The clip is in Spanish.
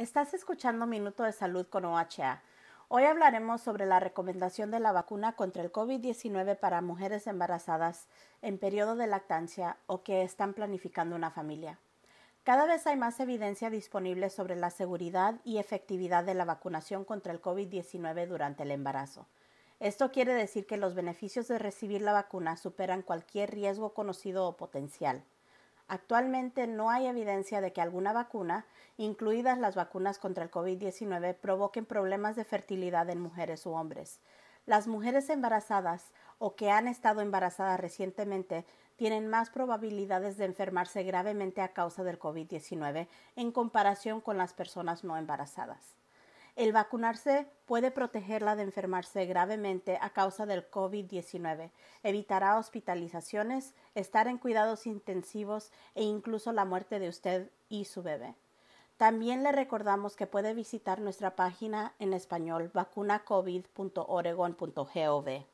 Estás escuchando Minuto de Salud con OHA. Hoy hablaremos sobre la recomendación de la vacuna contra el COVID-19 para mujeres embarazadas en periodo de lactancia o que están planificando una familia. Cada vez hay más evidencia disponible sobre la seguridad y efectividad de la vacunación contra el COVID-19 durante el embarazo. Esto quiere decir que los beneficios de recibir la vacuna superan cualquier riesgo conocido o potencial. Actualmente no hay evidencia de que alguna vacuna, incluidas las vacunas contra el COVID-19, provoquen problemas de fertilidad en mujeres u hombres. Las mujeres embarazadas o que han estado embarazadas recientemente tienen más probabilidades de enfermarse gravemente a causa del COVID-19 en comparación con las personas no embarazadas. El vacunarse puede protegerla de enfermarse gravemente a causa del COVID-19, evitará hospitalizaciones, estar en cuidados intensivos e incluso la muerte de usted y su bebé. También le recordamos que puede visitar nuestra página en español vacunacovid.oregon.gov.